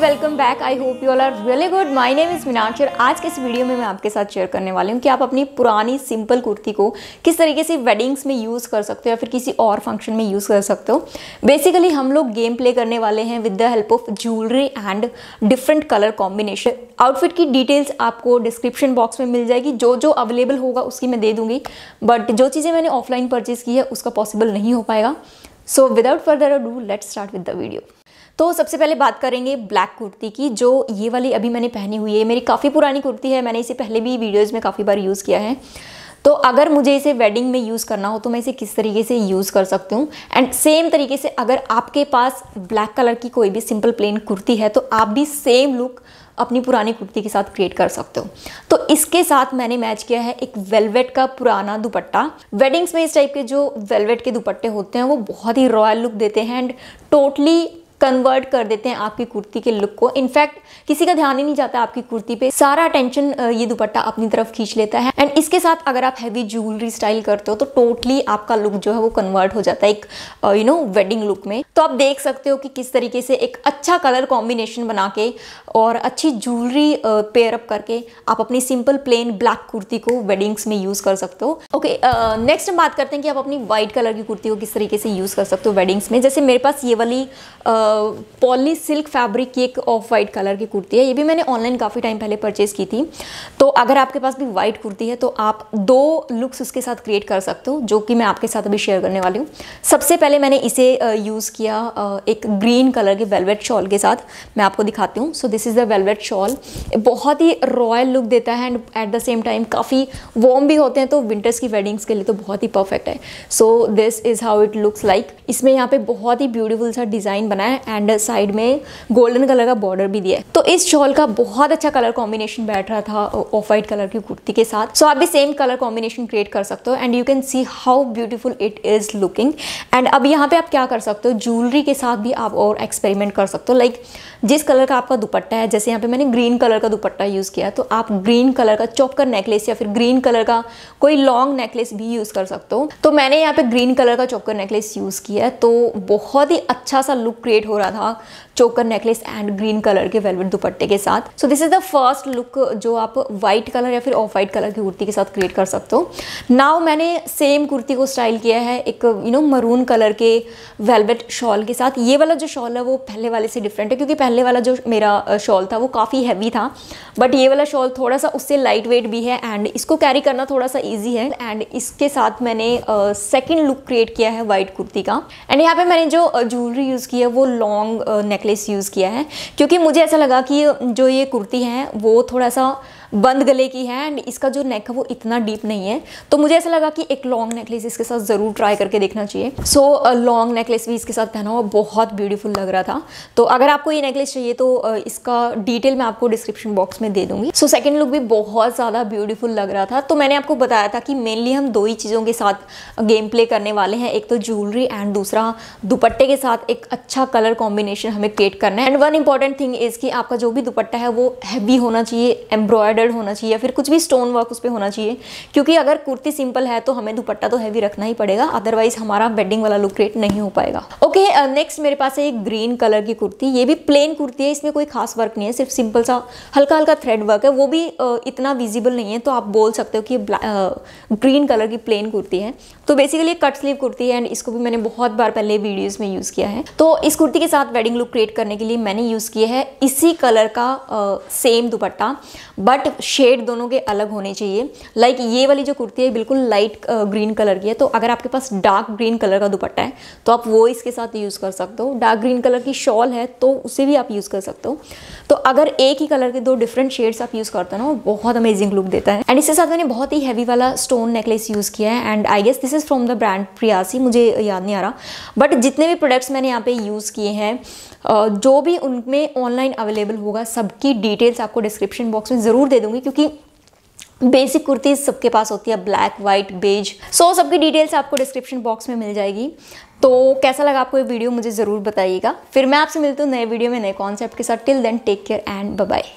welcome back I hope you all are really good my name is और आज के इस वीडियो में मैं आपके साथ शेयर करने वाली हूँ कि आप अपनी पुरानी सिंपल कुर्ती को किस तरीके से वेडिंग्स में यूज़ कर सकते हो या फिर किसी और फंक्शन में यूज़ कर सकते हो बेसिकली हम लोग गेम प्ले करने वाले हैं with the help of jewellery and different colour combination outfit की डिटेल्स आपको डिस्क्रिप्शन बॉक्स में मिल जाएगी जो जो अवेलेबल होगा उसकी मैं दे दूंगी बट जो चीज़ें मैंने ऑफलाइन परचेज़ की है उसका पॉसिबल नहीं हो पाएगा so without further ado let start with the video तो सबसे पहले बात करेंगे ब्लैक कुर्ती की जो ये वाली अभी मैंने पहनी हुई है मेरी काफ़ी पुरानी कुर्ती है मैंने इसे पहले भी वीडियोज़ में काफ़ी बार यूज़ किया है तो अगर मुझे इसे वेडिंग में यूज़ करना हो तो मैं इसे किस तरीके से यूज़ कर सकती हूँ एंड सेम तरीके से अगर आपके पास ब्लैक कलर की कोई भी सिंपल प्लेन कुर्ती है तो आप भी सेम लुक अपनी पुरानी कुर्ती के साथ क्रिएट कर सकते हो तो इसके साथ मैंने मैच किया है एक वेलवेट का पुराना दुपट्टा वेडिंग्स में इस टाइप के जो वेलवेट के दुपट्टे होते हैं वो बहुत ही रॉयल लुक देते हैं एंड टोटली कन्वर्ट कर देते हैं आपकी कुर्ती के लुक को इनफैक्ट किसी का ध्यान ही नहीं जाता आपकी कुर्ती पे सारा अटेंशन ये दुपट्टा अपनी तरफ खींच लेता है एंड इसके साथ अगर आप हैवी ज्वेलरी स्टाइल करते हो तो टोटली आपका लुक जो है वो कन्वर्ट हो जाता है एक यू नो वेडिंग लुक में तो आप देख सकते हो कि किस तरीके से एक अच्छा कलर कॉम्बिनेशन बना के और अच्छी ज्वेलरी पेयरअप करके आप अपनी सिंपल प्लेन ब्लैक कुर्ती को वेडिंग्स में यूज़ कर सकते हो ओके नेक्स्ट हम बात करते हैं कि आप अपनी व्हाइट कलर की कुर्ती को किस तरीके से यूज़ कर सकते हो वेडिंग्स में जैसे मेरे पास ये वाली uh, पॉली सिल्क फैब्रिक की एक ऑफ वाइट कलर की कुर्ती है ये भी मैंने ऑनलाइन काफ़ी टाइम पहले परचेज़ की थी तो अगर आपके पास भी वाइट कुर्ती है तो आप दो लुक्स उसके साथ क्रिएट कर सकते हो जो कि मैं आपके साथ अभी शेयर करने वाली हूँ सबसे पहले मैंने इसे यूज़ किया एक ग्रीन कलर के वेलवेट शॉल के साथ मैं आपको दिखाती हूँ so this is the velvet shawl बहुत ही रॉयल लुक देता है and at the same time काफ़ी वॉम भी होते हैं तो विंटर्स की वेडिंग्स के लिए तो बहुत ही परफेक्ट है so this is how it looks like इसमें यहाँ पे बहुत ही ब्यूटीफुल सा डिज़ाइन बनाया है है एंड साइड में गोल्डन कलर का बॉर्डर भी दिया है तो इस शॉल का बहुत अच्छा कलर कॉम्बिनेशन बैठ रहा था ऑफ वाइट कलर की कुर्ती के साथ सो so, आप भी सेम कलर कॉम्बिनेशन क्रिएट कर सकते हो and you can see how beautiful it is looking and अब यहाँ पे आप क्या कर सकते हो ज्वेलरी के साथ भी आप और एक्सपेरिमेंट कर सकते हो लाइक like, जिस कलर का आपका दुपट्टा है जैसे यहाँ पे मैंने ग्रीन कलर का दुपट्टा यूज़ किया तो आप ग्रीन कलर का चौकर नेकलेस या फिर ग्रीन कलर का कोई लॉन्ग नेकलेस भी यूज़ कर सकते हो तो मैंने यहाँ पे ग्रीन कलर का चौकर नेकलेस यूज़ किया है तो बहुत ही अच्छा सा लुक क्रिएट हो रहा था choker necklace and green colour के वेलवेट दुपट्टे के साथ so this is the first look जो आप व्हाइट कलर या फिर ऑफ व्हाइट कलर की कुर्ती के साथ क्रिएट कर सकते हो नाव मैंने सेम कुर्ती को स्टाइल किया है एक यू नो मरून कलर के वेलवेट शॉल के साथ ये वाला जो शॉल है वो पहले वाले से डिफरेंट है क्योंकि पहले वाला जो मेरा शॉल था वो काफ़ी हैवी था बट ये वाला शॉल थोड़ा सा उससे लाइट वेट भी है एंड इसको कैरी करना थोड़ा सा ईजी है एंड इसके साथ मैंने सेकेंड लुक क्रिएट किया है व्हाइट कुर्ती का एंड यहाँ पे मैंने जो ज्वेलरी यूज़ की है वो लॉन्ग नेकलेस यूज़ किया है क्योंकि मुझे ऐसा लगा कि जो ये कुर्ती है वो थोड़ा सा बंद गले की है एंड इसका जो नेक है वो इतना डीप नहीं है तो मुझे ऐसा लगा कि एक लॉन्ग नेकलेस इसके साथ ज़रूर ट्राई करके देखना चाहिए सो लॉन्ग नेकलेस भी इसके साथ पहना हुआ बहुत ब्यूटीफुल लग रहा था तो अगर आपको ये नेकलेस चाहिए तो uh, इसका डिटेल मैं आपको डिस्क्रिप्शन बॉक्स में दे दूँगी सो सेकेंड लुक भी बहुत ज़्यादा ब्यूटीफुल लग रहा था तो मैंने आपको बताया था कि मेनली हम दो ही चीज़ों के साथ गेम प्ले करने वाले हैं एक तो ज्वेलरी एंड दूसरा दुपट्टे के साथ एक अच्छा कलर कॉम्बिनेशन हमें क्रिएट करना है and one important thing is कि आपका जो भी दुपट्टा है वो हैवी होना चाहिए एम्ब्रॉयडर्ड होना चाहिए या फिर कुछ भी स्टोन वर्क उस पर होना चाहिए क्योंकि अगर कुर्ती सिंपल है तो हमें दुपट्टा तो हैवी रखना ही पड़ेगा अदरवाइज हमारा वेडिंग वाला लुक क्रिएट नहीं हो पाएगा ओके नेक्स्ट uh, मेरे पास है एक ग्रीन कलर की कुर्ती ये भी प्लेन कुर्ती है इसमें कोई खास वर्क नहीं है सिर्फ सिंपल सा हल्का हल्का थ्रेड वर्क है वो भी uh, इतना विजिबल नहीं है तो आप बोल सकते हो कि ग्रीन कलर uh, की प्लेन कुर्ती है तो बेसिकली कट स्लीव कुर्ती है एंड इसको भी मैंने बहुत बार पहले वीडियोज़ में यूज़ किया है तो इस कुर्ती के साथ वेडिंग लुक क्रिएट करने के लिए मैंने यूज़ किया है इसी कलर का same uh, dupatta but shade दोनों के अलग होने चाहिए लाइक like ये वाली जो कुर्ती है बिल्कुल लाइट ग्रीन कलर की है तो अगर आपके पास डार्क ग्रीन कलर का दुपट्टा है तो आप वो इसके साथ साथ यूज़ कर सकते हो डार्क ग्रीन कलर की शॉल है तो उसे भी आप यूज़ कर सकते हो तो अगर एक ही कलर के दो डिफरेंट शेड्स आप यूज़ करते हो ना बहुत अमेजिंग लुक देता है एंड इसके साथ मैंने बहुत ही हैवी वाला स्टोन नेकलेस यूज़ किया है and I guess this is from the brand Priyaasi मुझे याद नहीं आ रहा बट जितने भी प्रोडक्ट्स मैंने यहाँ पे यूज़ किए हैं जो भी उनमें ऑनलाइन अवेलेबल होगा सबकी डिटेल्स आपको डिस्क्रिप्शन बॉक्स में ज़रूर दे दूँगी क्योंकि बेसिक कुर्ती सबके पास होती है ब्लैक वाइट बेज सो सबकी डिटेल्स आपको डिस्क्रिप्शन बॉक्स में मिल जाएगी तो कैसा लगा आपको ये वीडियो मुझे ज़रूर बताइएगा फिर मैं आपसे मिलती हूँ नए वीडियो में नए कॉन्सेप्ट के साथ till then take care and bye